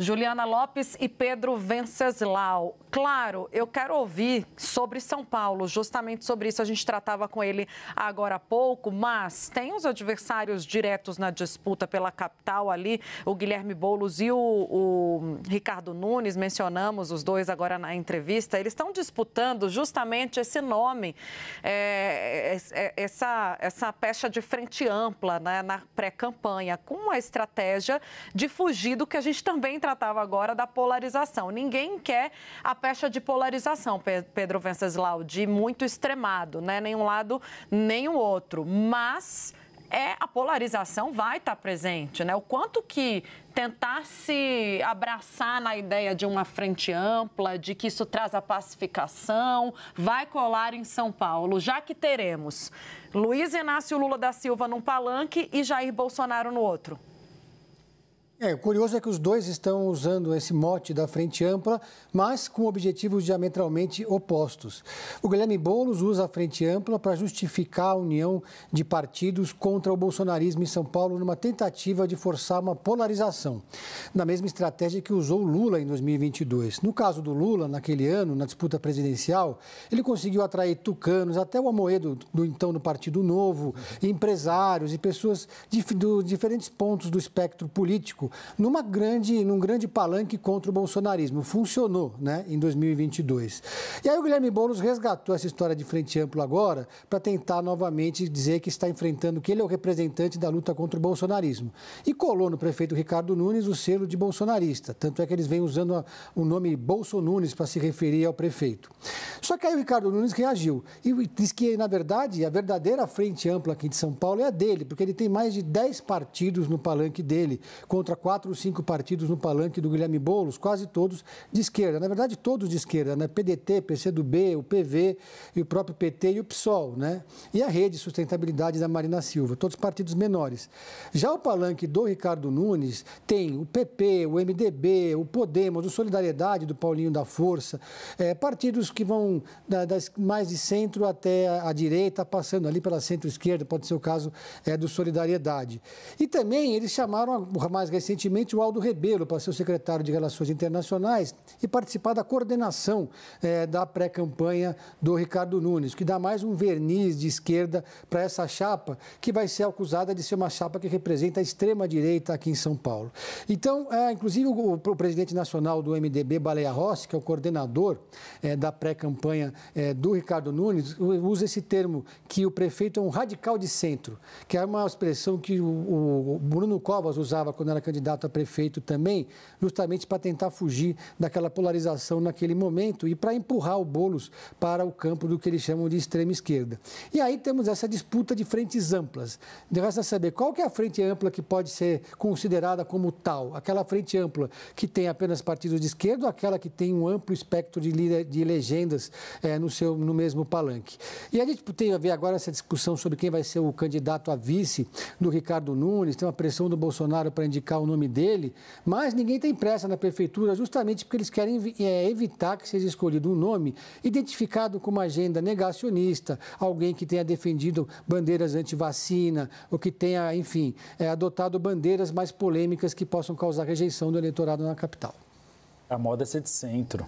Juliana Lopes e Pedro Venceslau. Claro, eu quero ouvir sobre São Paulo, justamente sobre isso a gente tratava com ele agora há pouco, mas tem os adversários diretos na disputa pela capital ali, o Guilherme Boulos e o, o Ricardo Nunes, mencionamos os dois agora na entrevista, eles estão disputando justamente esse nome, é, é, é essa, essa pecha de frente ampla né, na pré-campanha, com uma estratégia de fugir do que a gente também tratava agora da polarização. Ninguém quer a pecha de polarização, Pedro Venceslau, de muito extremado, né? Nem um lado, nem o outro. Mas é a polarização vai estar tá presente, né? O quanto que tentar se abraçar na ideia de uma frente ampla, de que isso traz a pacificação, vai colar em São Paulo, já que teremos Luiz Inácio Lula da Silva num palanque e Jair Bolsonaro no outro. É, o curioso é que os dois estão usando esse mote da frente ampla, mas com objetivos diametralmente opostos. O Guilherme Boulos usa a frente ampla para justificar a união de partidos contra o bolsonarismo em São Paulo numa tentativa de forçar uma polarização, na mesma estratégia que usou Lula em 2022. No caso do Lula, naquele ano, na disputa presidencial, ele conseguiu atrair tucanos, até o Amoedo do então do Partido Novo, empresários e pessoas de, de diferentes pontos do espectro político numa grande, num grande palanque contra o bolsonarismo. Funcionou né, em 2022. E aí o Guilherme Boulos resgatou essa história de frente ampla agora para tentar novamente dizer que está enfrentando, que ele é o representante da luta contra o bolsonarismo. E colou no prefeito Ricardo Nunes o selo de bolsonarista. Tanto é que eles vêm usando o nome Bolson Nunes para se referir ao prefeito. Só que aí o Ricardo Nunes reagiu e diz que, na verdade, a verdadeira frente ampla aqui de São Paulo é a dele, porque ele tem mais de 10 partidos no palanque dele contra quatro ou cinco partidos no palanque do Guilherme Boulos, quase todos de esquerda. Na verdade, todos de esquerda, né? PDT, PCdoB, o PV e o próprio PT e o PSOL, né? E a rede sustentabilidade da Marina Silva, todos partidos menores. Já o palanque do Ricardo Nunes tem o PP, o MDB, o Podemos, o Solidariedade do Paulinho da Força, é, partidos que vão da, das mais de centro até a, a direita, passando ali pela centro-esquerda, pode ser o caso é, do Solidariedade. E também eles chamaram mais recentemente recentemente o Aldo Rebelo para ser o secretário de Relações Internacionais e participar da coordenação eh, da pré-campanha do Ricardo Nunes, que dá mais um verniz de esquerda para essa chapa, que vai ser acusada de ser uma chapa que representa a extrema-direita aqui em São Paulo. Então, eh, inclusive, o, o, presidente nacional do MDB, Baleia Rossi, que é o coordenador eh, da pré-campanha do Ricardo Nunes, usa esse termo que o prefeito é um radical de centro, que é uma expressão que o, o Bruno Covas usava quando era candidato candidato a prefeito também, justamente para tentar fugir daquela polarização naquele momento e para empurrar o Bolos para o campo do que eles chamam de extrema esquerda. E aí temos essa disputa de frentes amplas. De então, saber qual que é a frente ampla que pode ser considerada como tal, aquela frente ampla que tem apenas partidos de esquerda, ou aquela que tem um amplo espectro de, de legendas é, no seu no mesmo palanque. E a gente tem a ver agora essa discussão sobre quem vai ser o candidato a vice do Ricardo Nunes, tem uma pressão do Bolsonaro para indicar o nome dele, mas ninguém tem pressa na prefeitura, justamente porque eles querem é, evitar que seja escolhido um nome identificado com uma agenda negacionista, alguém que tenha defendido bandeiras anti-vacina, ou que tenha, enfim, é, adotado bandeiras mais polêmicas que possam causar rejeição do eleitorado na capital. A moda é ser de centro.